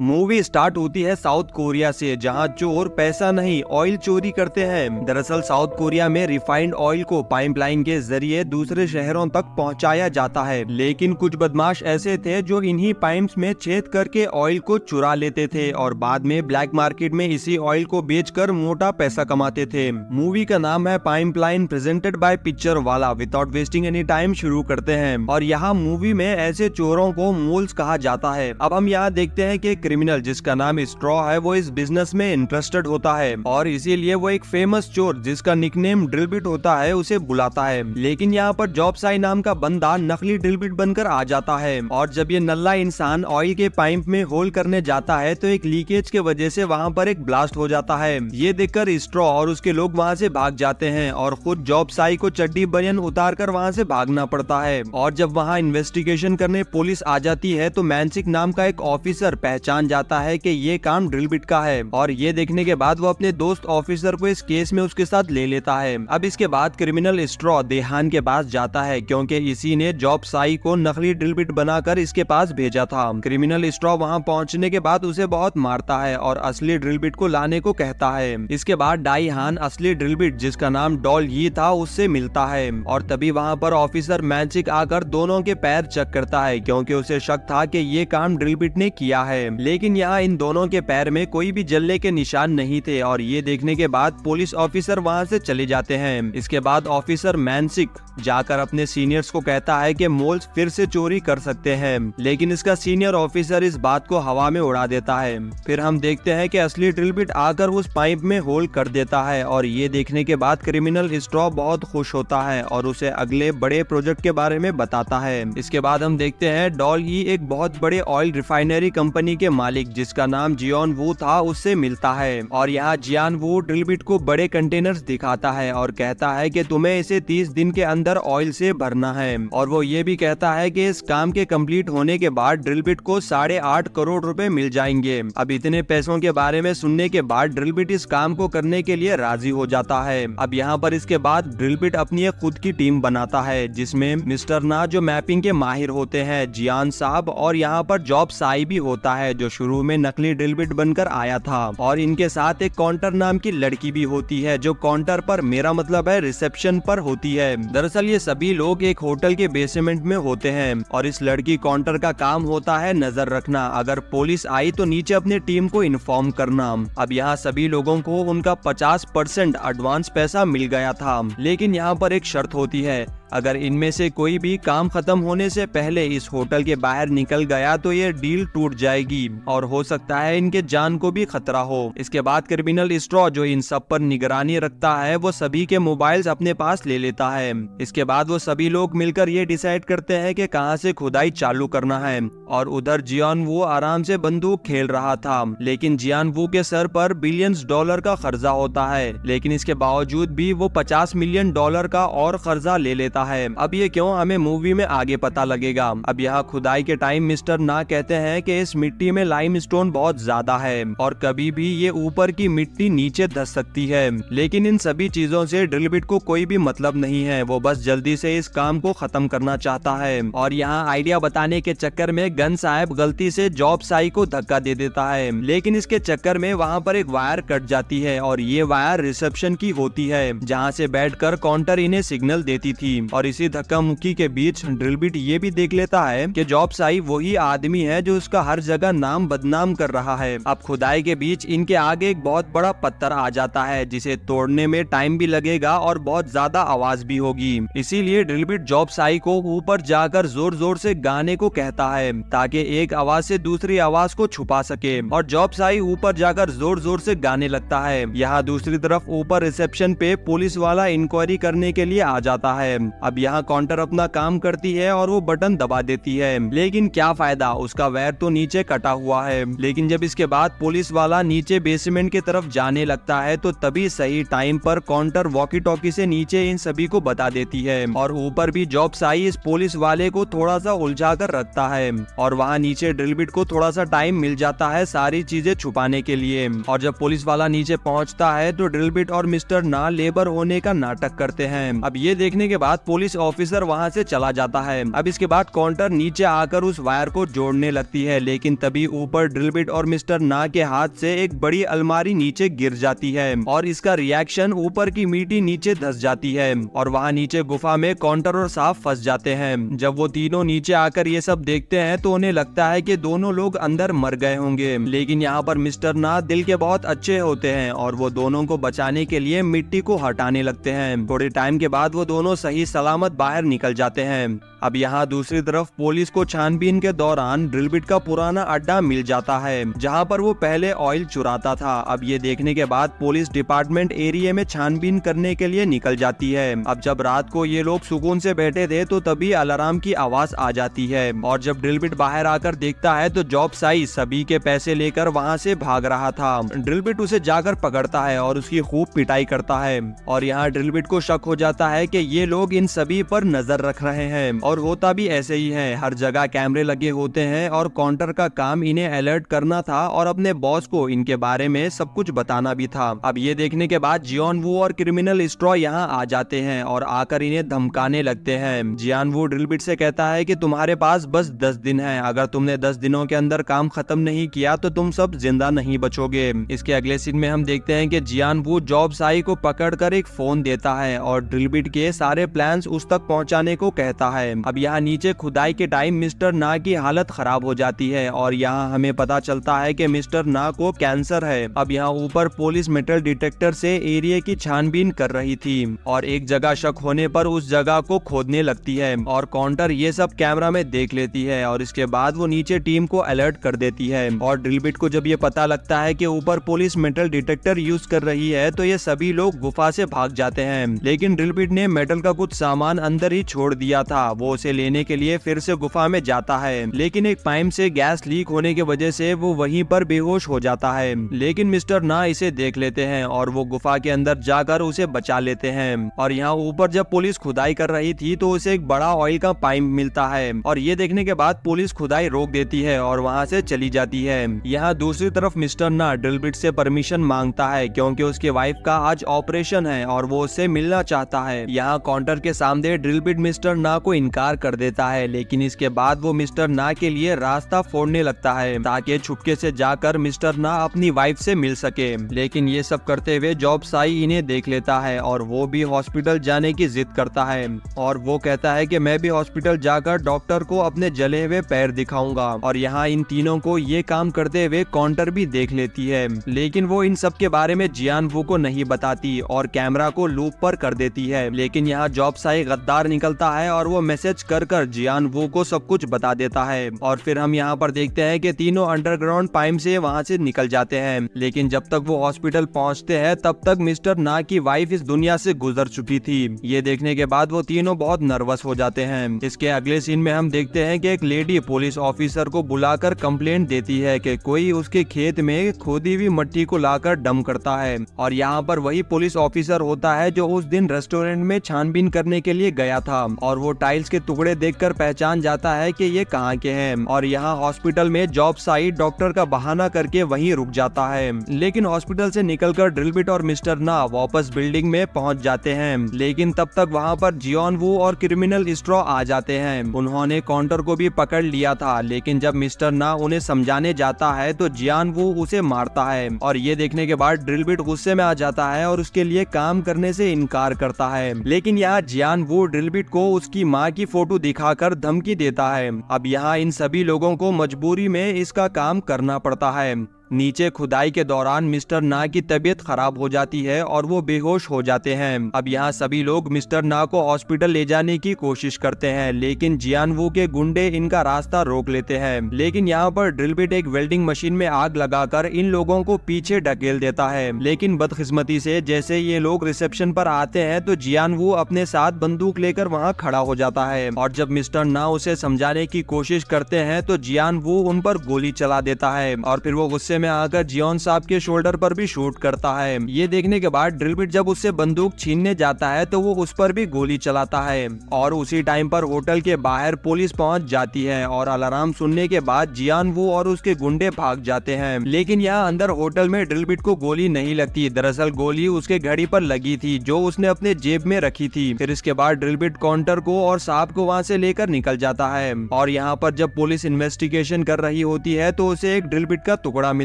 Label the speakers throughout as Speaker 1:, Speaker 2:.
Speaker 1: movie start होती है south Korea से जहां चोर पैसा नहीं ऑयल चोरी करते हैं दरअसल साउथ कोरिया में रिफाइंड ऑयल को पाइपलाइन के जरिए दूसरे शहरों तक पहुंचाया जाता है लेकिन कुछ बदमाश ऐसे थे जो इन्हीं पाइप्स में छेद करके ऑयल को चुरा लेते थे और बाद में ब्लैक मार्केट में इसी ऑयल को बेच मोटा पैसा कमाते थे मूवी का नाम है पाइपलाइन प्रेजेंटेड बाय पिक्चर वाला विदाउट वेस्टिंग एनी टाइम शुरू करते हैं और यहाँ मूवी में ऐसे चोरों को मोल्स कहा जाता है अब हम यहाँ देखते हैं की क्रिमिनल जिसका नाम स्ट्रॉ है वो इस बिजनेस में इंटरेस्टेड होता है और इसीलिए वो एक फेमस चोर जिसका निकनेम ड्रिलबिट होता है उसे बुलाता है लेकिन यहाँ पर जॉब साई नाम का बंदा नकली ड्रिलबिट बनकर आ जाता है और जब ये नल्ला इंसान ऑयल के पाइप में होल करने जाता है तो एक लीकेज के वजह से वहाँ पर एक ब्लास्ट हो जाता है ये देखकर स्ट्रॉ और उसके लोग वहाँ से भाग जाते हैं और खुद जॉब साई को चड्डी बयन उतार कर वहाँ से भागना पड़ता है और जब वहाँ इन्वेस्टिगेशन करने पुलिस आ जाती है तो मैनसिक नाम का एक ऑफिसर पहचान जान जाता है कि ये काम ड्रिल बिट का है और ये देखने के बाद वो अपने दोस्त ऑफिसर को इस केस में उसके साथ ले लेता है अब इसके बाद क्रिमिनल स्ट्रॉ देहान के पास जाता है क्योंकि इसी ने जॉब साई को नकली ड्रिल बिट बनाकर इसके पास भेजा था क्रिमिनल स्ट्रॉ वहाँ पहुँचने के बाद उसे बहुत मारता है और असली ड्रिल बिट को लाने को कहता है इसके बाद डाई हान असली ड्रिल बिट जिसका नाम डॉल ही था उससे मिलता है और तभी वहाँ पर ऑफिसर मैचिक आकर दोनों के पैर चेक करता है क्योंकि उसे शक था कि ये काम ड्रिल बिट ने किया है लेकिन यहाँ इन दोनों के पैर में कोई भी जलने के निशान नहीं थे और ये देखने के बाद पुलिस ऑफिसर वहाँ से चले जाते हैं इसके बाद ऑफिसर मैनसिक जाकर अपने सीनियर्स को कहता है कि मोल्स फिर से चोरी कर सकते हैं लेकिन इसका सीनियर ऑफिसर इस बात को हवा में उड़ा देता है फिर हम देखते हैं कि असली ड्रिलबिट आकर उस पाइप में होल कर देता है और ये देखने के बाद क्रिमिनल स्ट्रॉ बहुत खुश होता है और उसे अगले बड़े प्रोजेक्ट के बारे में बताता है इसके बाद हम देखते हैं डॉल ही एक बहुत बड़े ऑयल रिफाइनरी कंपनी के मालिक जिसका नाम जियोन वो था उससे मिलता है और यहाँ जियान वो ड्रिलबिट को बड़े कंटेनर्स दिखाता है और कहता है कि तुम्हें इसे 30 दिन के अंदर ऑयल से भरना है और वो ये भी कहता है कि इस काम के कंप्लीट होने के बाद ड्रिलबिट को साढ़े आठ करोड़ रुपए मिल जाएंगे अब इतने पैसों के बारे में सुनने के बाद ड्रिलबिट इस काम को करने के लिए राजी हो जाता है अब यहाँ पर इसके बाद ड्रिलबिट अपनी एक खुद की टीम बनाता है जिसमे मिस्टर ना जो मैपिंग के माहिर होते हैं जियान साहब और यहाँ पर जॉब साई भी होता है जो जो शुरू में नकली डिलबिट बनकर आया था और इनके साथ एक काउंटर नाम की लड़की भी होती है जो काउंटर पर मेरा मतलब है रिसेप्शन पर होती है दरअसल ये सभी लोग एक होटल के बेसमेंट में होते हैं और इस लड़की काउंटर का काम होता है नजर रखना अगर पुलिस आई तो नीचे अपनी टीम को इन्फॉर्म करना अब यहाँ सभी लोगों को उनका 50 परसेंट एडवांस पैसा मिल गया था लेकिन यहाँ पर एक शर्त होती है अगर इनमें से कोई भी काम खत्म होने से पहले इस होटल के बाहर निकल गया तो ये डील टूट जाएगी और हो सकता है इनके जान को भी खतरा हो इसके बाद क्रिमिनल स्ट्रॉ जो इन सब पर निगरानी रखता है वो सभी के मोबाइल अपने पास ले लेता है इसके बाद वो सभी लोग मिलकर ये डिसाइड करते हैं की कहाँ से खुदाई चालू करना है और उधर जियान वो आराम से बंदूक खेल रहा था लेकिन जियान वो के सर पर बिलियंस डॉलर का कर्जा होता है लेकिन इसके बावजूद भी वो पचास मिलियन डॉलर का और कर्जा ले लेता रहता है अब ये क्यों हमें मूवी में आगे पता लगेगा अब यहाँ खुदाई के टाइम मिस्टर ना कहते हैं कि इस मिट्टी में लाइम स्टोन बहुत ज्यादा है और कभी भी ये ऊपर की मिट्टी नीचे धस सकती है लेकिन इन सभी चीजों से ड्रिल को कोई भी मतलब नहीं है वो बस जल्दी से इस काम को खत्म करना चाहता है और यहाँ आइडिया बताने के चक्कर में गन साहब गलती से जॉब साई को धक्का दे देता है लेकिन इसके चक्कर में वहाँ पर एक वायर कट जाती है और ये वायर रिसेप्शन की होती है जहाँ से बैठकर काउंटर इन्हें सिग्नल देती थी और इसी धक्का मुक्की के बीच ड्रिलबिट ये भी देख लेता है कि जॉब साई वही आदमी है जो उसका हर जगह नाम बदनाम कर रहा है अब खुदाई के बीच इनके आगे एक बहुत बड़ा पत्थर आ जाता है जिसे तोड़ने में टाइम भी लगेगा और बहुत ज्यादा आवाज भी होगी इसीलिए ड्रिलबिट जॉब साई को ऊपर जाकर जोर जोर से गाने को कहता है ताकि एक आवाज से दूसरी आवाज को छुपा सके और जॉब साई ऊपर जाकर जोर जोर से गाने लगता है यहाँ दूसरी तरफ ऊपर रिसेप्शन पे पुलिस वाला इंक्वायरी करने के लिए आ जाता है अब यहाँ काउंटर अपना काम करती है और वो बटन दबा देती है लेकिन क्या फायदा उसका वायर तो नीचे कटा हुआ है लेकिन जब इसके बाद पुलिस वाला नीचे बेसमेंट के तरफ जाने लगता है तो तभी सही टाइम पर काउंटर वॉकी टॉकी से नीचे इन सभी को बता देती है और ऊपर भी जॉब साई इस पुलिस वाले को थोड़ा सा उलझा कर रखता है और वहाँ नीचे ड्रिलबिट को थोड़ा सा टाइम मिल जाता है सारी चीजें छुपाने के लिए और जब पुलिस वाला नीचे पहुँचता है तो ड्रिलबिट और मिस्टर ना लेबर होने का नाटक करते हैं अब ये देखने के बाद पुलिस ऑफिसर वहाँ से चला जाता है अब इसके बाद काउंटर नीचे आकर उस वायर को जोड़ने लगती है लेकिन तभी ऊपर ड्रिलबिट और मिस्टर ना के हाथ से एक बड़ी अलमारी नीचे गिर जाती है और इसका रिएक्शन ऊपर की मीटी नीचे धस जाती है और वहाँ नीचे गुफा में काउंटर और साफ फंस जाते हैं जब वो तीनों नीचे आकर ये सब देखते हैं तो उन्हें लगता है की दोनों लोग अंदर मर गए होंगे लेकिन यहाँ पर मिस्टर ना दिल के बहुत अच्छे होते हैं और वो दोनों को बचाने के लिए मिट्टी को हटाने लगते हैं थोड़े टाइम के बाद वो दोनों सही सलामत बाहर निकल जाते हैं अब यहाँ दूसरी तरफ पुलिस को छानबीन के दौरान ड्रिलबिट का पुराना अड्डा मिल जाता है जहाँ पर वो पहले ऑयल चुराता था अब ये देखने के बाद पुलिस डिपार्टमेंट एरिया में छानबीन करने के लिए निकल जाती है अब जब रात को ये लोग सुकून से बैठे थे तो तभी अलार्म की आवाज आ जाती है और जब ड्रिलबिट बाहर आकर देखता है तो जॉब साई सभी के पैसे लेकर वहाँ से भाग रहा था ड्रिलबिट उसे जाकर पकड़ता है और उसकी खूब पिटाई करता है और यहाँ ड्रिलबिट को शक हो जाता है की ये लोग इन इन सभी पर नजर रख रहे हैं और होता भी ऐसे ही है हर जगह कैमरे लगे होते हैं और काउंटर का काम इन्हें अलर्ट करना था और अपने बॉस को इनके बारे में सब कुछ बताना भी था अब ये देखने के बाद जियोन वो और क्रिमिनल स्ट्रॉ यहाँ आ जाते हैं और आकर इन्हें धमकाने लगते हैं जियान वो ड्रिलबिट से कहता है की तुम्हारे पास बस दस दिन है अगर तुमने दस दिनों के अंदर काम खत्म नहीं किया तो तुम सब जिंदा नहीं बचोगे इसके अगले सीन में हम देखते हैं कि जियान वो जॉब साई को पकड़कर एक फोन देता है और ड्रिलबिट के सारे प्लान फैंस उस तक पहुंचाने को कहता है अब यहाँ नीचे खुदाई के टाइम मिस्टर ना की हालत खराब हो जाती है और यहाँ हमें पता चलता है की मिस्टर ना को कैंसर है अब यहाँ ऊपर पुलिस मेटल डिटेक्टर से एरिया की छानबीन कर रही थी और एक जगह शक होने पर उस जगह को खोदने लगती है और काउंटर ये सब कैमरा में देख लेती है और इसके बाद वो नीचे टीम को अलर्ट कर देती है और ड्रिलबिट को जब ये पता लगता है कि ऊपर पुलिस मेटल डिटेक्टर यूज कर रही है तो ये सभी लोग गुफा से भाग जाते हैं लेकिन ड्रिलबिट ने मेटल का कुछ सामान अंदर ही छोड़ दिया था वो उसे लेने के लिए फिर से गुफा में जाता है लेकिन एक पाइप से गैस लीक होने की वजह से वो वहीं पर बेहोश हो जाता है लेकिन मिस्टर ना इसे देख लेते हैं और वो गुफा के अंदर जाकर उसे बचा लेते हैं और यहाँ ऊपर जब पुलिस खुदाई कर रही थी तो उसे एक बड़ा ऑयल का पाइप मिलता है और ये देखने के बाद पुलिस खुदाई रोक देती है और वहाँ से चली जाती है यहाँ दूसरी तरफ मिस्टर ना ड्रिलबिट से परमिशन मांगता है क्योंकि उसके वाइफ का आज ऑपरेशन है और वो उससे मिलना चाहता है यहाँ काउंटर के सामने ड्रिलबिट मिस्टर ना को इनकार कर देता है लेकिन इसके बाद वो मिस्टर ना के लिए रास्ता फोड़ने लगता है ताकि छुपके से जाकर मिस्टर ना अपनी वाइफ से मिल सके लेकिन ये सब करते हुए जॉब साई इन्हें देख लेता है और वो भी हॉस्पिटल जाने की जिद करता है और वो कहता है की मैं भी हॉस्पिटल जाकर डॉक्टर को अपने जले हुए पैर दिखाऊंगा और यहाँ इन तीनों को ये काम करते हुए काउंटर भी देख लेती है लेकिन वो इन सब के बारे में जियान वो को नहीं बताती और कैमरा को लूप पर कर देती है लेकिन यहाँ जॉब वापसा एक गद्दार निकलता है और वो मैसेज कर कर जियान वो को सब कुछ बता देता है और फिर हम यहाँ पर देखते हैं कि तीनों अंडरग्राउंड पाइम से वहाँ से निकल जाते हैं लेकिन जब तक वो हॉस्पिटल पहुँचते हैं तब तक मिस्टर ना की वाइफ इस दुनिया से गुजर चुकी थी ये देखने के बाद वो तीनों बहुत नर्वस हो जाते हैं इसके अगले सीन में हम देखते हैं की एक लेडी पुलिस ऑफिसर को बुलाकर कम्प्लेन देती है की कोई उसके खेत में खोदी हुई मट्टी को लाकर डम करता है और यहाँ पर वही पुलिस ऑफिसर होता है जो उस दिन रेस्टोरेंट में छानबीन कर करने के लिए गया था और वो टाइल्स के टुकड़े देख पहचान जाता है की ये कहाँ के है और यहाँ हॉस्पिटल में जॉब साइट डॉक्टर का बहाना करके वही रुक जाता है लेकिन हॉस्पिटल ऐसी निकल कर ड्रिलबिट और मिस्टर ना वापस बिल्डिंग में पहुंच जाते हैं लेकिन तब तक वहां पर जियोन वो और क्रिमिनल स्ट्रॉ आ जाते हैं उन्होंने काउंटर को भी पकड़ लिया था लेकिन जब मिस्टर ना उन्हें समझाने जाता है तो जियान वो उसे मारता है और ये देखने के बाद ड्रिलबिट गुस्से में आ जाता है और उसके लिए काम करने से इनकार करता है लेकिन यहाँ जियान वो ड्रिलबिट को उसकी माँ की फोटो दिखाकर धमकी देता है अब यहाँ इन सभी लोगों को मजबूरी में इसका काम करना पड़ता है नीचे खुदाई के दौरान मिस्टर ना की तबीयत खराब हो जाती है और वो बेहोश हो जाते हैं अब यहाँ सभी लोग मिस्टर ना को हॉस्पिटल ले जाने की कोशिश करते हैं लेकिन जियानवू के गुंडे इनका रास्ता रोक लेते हैं लेकिन यहाँ पर ड्रिलबिट एक वेल्डिंग मशीन में आग लगाकर इन लोगों को पीछे ढकेल देता है लेकिन बदकिस्मती से जैसे ये लोग रिसेप्शन पर आते हैं तो जियानवू अपने साथ बंदूक लेकर वहाँ खड़ा हो जाता है और जब मिस्टर ना उसे समझाने की कोशिश करते हैं तो जियानवू उन पर गोली चला देता है और फिर वो गुस्से गुस्से में आकर जियोन साहब के शोल्डर पर भी शूट करता है ये देखने के बाद ड्रिलबिट जब उससे बंदूक छीनने जाता है तो वो उस पर भी गोली चलाता है और उसी टाइम पर होटल के बाहर पुलिस पहुंच जाती है और अलार्म सुनने के बाद जियान वो और उसके गुंडे भाग जाते हैं लेकिन यहाँ अंदर होटल में ड्रिलबिट को गोली नहीं लगती दरअसल गोली उसके घड़ी पर लगी थी जो उसने अपने जेब में रखी थी फिर इसके बाद ड्रिलबिट काउंटर को और साहब को वहाँ से लेकर निकल जाता है और यहाँ पर जब पुलिस इन्वेस्टिगेशन कर रही होती है तो उसे एक ड्रिलबिट का टुकड़ा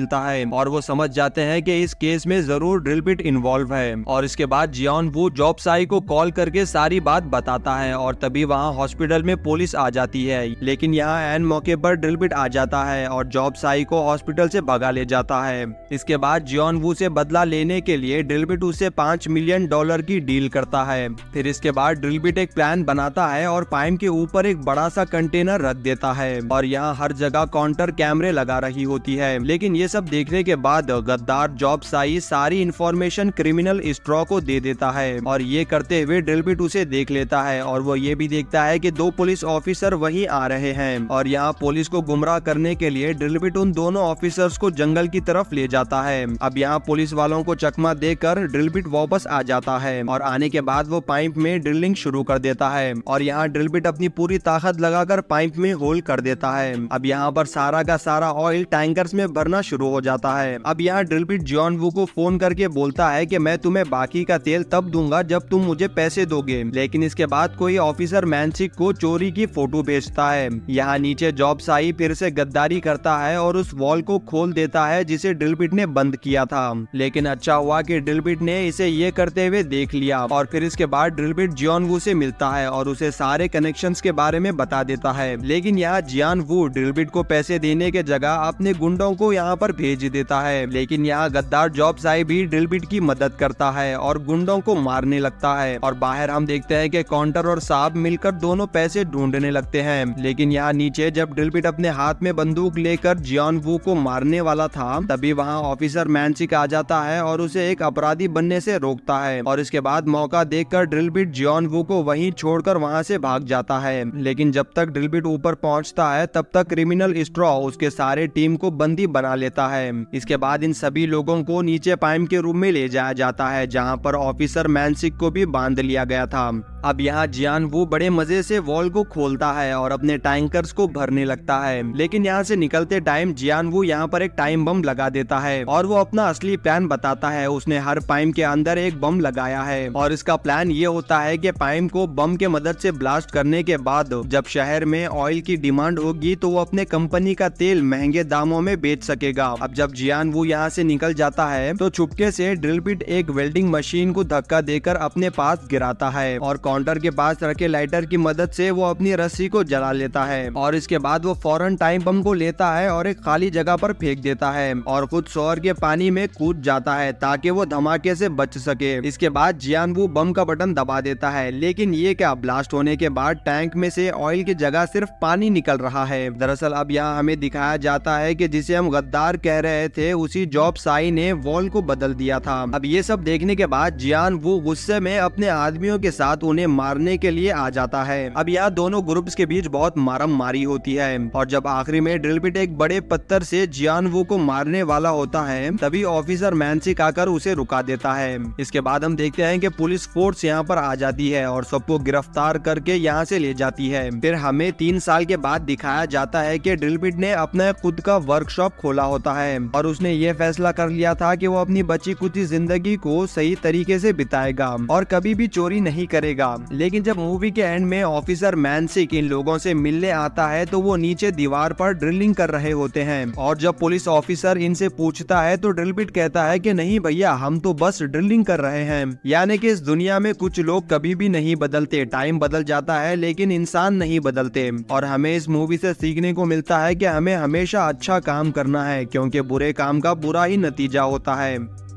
Speaker 1: मिलता है और वो समझ जाते हैं कि इस केस में जरूर ड्रिल पिट इन्वॉल्व है और इसके बाद जियान वो जॉब साई को कॉल करके सारी बात बताता है और तभी वहाँ हॉस्पिटल में पुलिस आ जाती है लेकिन यहाँ एन मौके पर ड्रिल पिट आ जाता है और जॉब साई को हॉस्पिटल से भगा ले जाता है इसके बाद जियोन वो से बदला लेने के लिए ड्रिलबिट उसे पाँच मिलियन डॉलर की डील करता है फिर इसके बाद ड्रिलबिट एक प्लान बनाता है और पाइम के ऊपर एक बड़ा सा कंटेनर रख देता है और यहाँ हर जगह काउंटर कैमरे लगा रही होती है लेकिन ये सब देखने के बाद गद्दार जॉब साई सारी इन्फॉर्मेशन क्रिमिनल स्ट्रॉ को दे देता है और ये करते हुए ड्रिलबिट उसे देख लेता है और वो ये भी देखता है की दो पुलिस ऑफिसर वही आ रहे हैं और यहाँ पुलिस को गुमराह करने के लिए ड्रिलबिट उन दोनों ऑफिसर्स को जंगल की तरफ ले जाता है अब यहाँ पुलिस वालों को चकमा देकर ड्रिलबिट वापस आ जाता है और आने के बाद वो पाइप में ड्रिलिंग शुरू कर देता है और यहाँ ड्रिलबिट अपनी पूरी ताकत लगाकर पाइप में होल कर देता है अब यहाँ पर सारा का सारा ऑयल टैंकर्स में भरना शुरू शुरू हो जाता है अब यहाँ ड्रिलपिट जॉन वो को फोन करके बोलता है की मैं तुम्हें बाकी का तेल तब दूंगा जब तुम मुझे पैसे दोगे लेकिन इसके बाद कोई ऑफिसर मैनसिक को चोरी की फोटो भेजता है यहाँ नीचे जॉब साई फिर से गद्दारी करता है और उस वॉल को खोल देता है जिसे ड्रिलपिट ने बंद किया था लेकिन अच्छा हुआ कि ड्रिलपिट ने इसे ये करते हुए देख लिया और फिर इसके बाद ड्रिलपिट जियान वू से मिलता है और उसे सारे कनेक्शंस के बारे में बता देता है लेकिन यहाँ जियान वू ड्रिलपिट को पैसे देने के जगह अपने गुंडों को यहाँ पर पर भेज देता है लेकिन यहाँ गद्दार जॉब साहिब भी ड्रिल बिट की मदद करता है और गुंडों को मारने लगता है और बाहर हम देखते हैं कि काउंटर और साहब मिलकर दोनों पैसे ढूंढने लगते हैं लेकिन यहाँ नीचे जब ड्रिल बिट अपने हाथ में बंदूक लेकर जियान वू को मारने वाला था तभी वहाँ ऑफिसर मैनसिक आ जाता है और उसे एक अपराधी बनने से रोकता है और इसके बाद मौका देखकर ड्रिल बिट जियान वू को वहीं छोड़कर वहाँ से भाग जाता है लेकिन जब तक ड्रिल बिट ऊपर पहुँचता है तब तक क्रिमिनल स्ट्रॉ उसके सारे टीम को बंदी बना लेता होता है इसके बाद इन सभी लोगों को नीचे पाइम के रूम में ले जाया जाता है जहाँ पर ऑफिसर मैनसिक को भी बांध लिया गया था अब यहाँ जियान वो बड़े मजे से वॉल को खोलता है और अपने टैंकर्स को भरने लगता है लेकिन यहाँ से निकलते टाइम जियान वो यहाँ पर एक टाइम बम लगा देता है और वो अपना असली प्लान बताता है उसने हर पाइम के अंदर एक बम लगाया है और इसका प्लान ये होता है कि पाइम को बम के मदद से ब्लास्ट करने के बाद जब शहर में ऑयल की डिमांड होगी तो वो अपने कंपनी का तेल महंगे दामों में बेच सकेगा अब जब जियान वो यहाँ से निकल जाता है तो चुपके से ड्रिल पिट एक वेल्डिंग मशीन को धक्का देकर अपने पास गिराता है और काउंटर के पास रखे लाइटर की मदद से वो अपनी रस्सी को जला लेता है और इसके बाद वो फौरन टाइम बम को लेता है और एक खाली जगह पर फेंक देता है और खुद शोर के पानी में कूद जाता है ताकि वो धमाके से बच सके इसके बाद जियान वो बम का बटन दबा देता है लेकिन ये क्या ब्लास्ट होने के बाद टैंक में से ऑयल की जगह सिर्फ पानी निकल रहा है दरअसल अब यहाँ हमें दिखाया जाता है कि जिसे हम गद्दार लगातार कह रहे थे उसी जॉब साई ने वॉल को बदल दिया था अब ये सब देखने के बाद जियान वो गुस्से में अपने आदमियों के साथ उन्हें मारने के लिए आ जाता है अब यह दोनों ग्रुप्स के बीच बहुत मारम मारी होती है और जब आखिरी में ड्रिलपिट एक बड़े पत्थर से जियान वो को मारने वाला होता है तभी ऑफिसर मैनसिक आकर उसे रुका देता है इसके बाद हम देखते हैं कि पुलिस फोर्स यहाँ पर आ जाती है और सबको गिरफ्तार करके यहाँ से ले जाती है फिर हमें तीन साल के बाद दिखाया जाता है की ड्रिलपिट ने अपना खुद का वर्कशॉप खोला होता होता है और उसने ये फैसला कर लिया था कि वो अपनी बची कुची जिंदगी को सही तरीके से बिताएगा और कभी भी चोरी नहीं करेगा लेकिन जब मूवी के एंड में ऑफिसर मैनसिक इन लोगों से मिलने आता है तो वो नीचे दीवार पर ड्रिलिंग कर रहे होते हैं और जब पुलिस ऑफिसर इनसे पूछता है तो ड्रिल कहता है की नहीं भैया हम तो बस ड्रिलिंग कर रहे हैं यानी की इस दुनिया में कुछ लोग कभी भी नहीं बदलते टाइम बदल जाता है लेकिन इंसान नहीं बदलते और हमें इस मूवी से सीखने को मिलता है कि हमें हमेशा अच्छा काम करना है क्योंकि बुरे काम का बुरा ही नतीजा होता है